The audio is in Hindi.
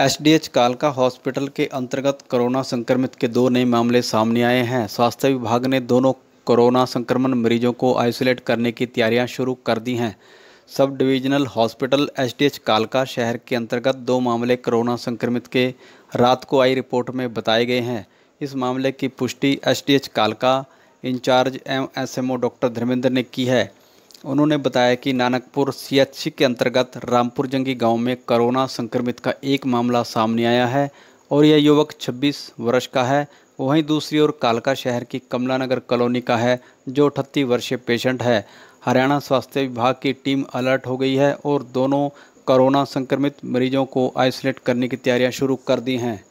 एसडीएच कालका हॉस्पिटल के अंतर्गत कोरोना संक्रमित के दो नए मामले सामने आए हैं स्वास्थ्य विभाग ने दोनों कोरोना संक्रमण मरीजों को आइसोलेट करने की तैयारियां शुरू कर दी हैं सब डिवीजनल हॉस्पिटल एसडीएच कालका शहर के अंतर्गत दो मामले कोरोना संक्रमित के रात को आई रिपोर्ट में बताए गए हैं इस मामले की पुष्टि एच कालका in charge M S M O doctor Dharmendra ने की है उन्होंने बताया कि नानकपुर सीएचसी के अंतर्गत रामपुर जंगी गांव में कोरोना संक्रमित का एक मामला सामने आया है और यह युवक 26 वर्ष का है वहीं दूसरी ओर कालका शहर की कमलानगर कॉलोनी का है जो अठत्ती वर्षीय पेशेंट है हरियाणा स्वास्थ्य विभाग की टीम अलर्ट हो गई है और दोनों कोरोना संक्रमित मरीजों को आइसोलेट करने की तैयारियां शुरू कर दी हैं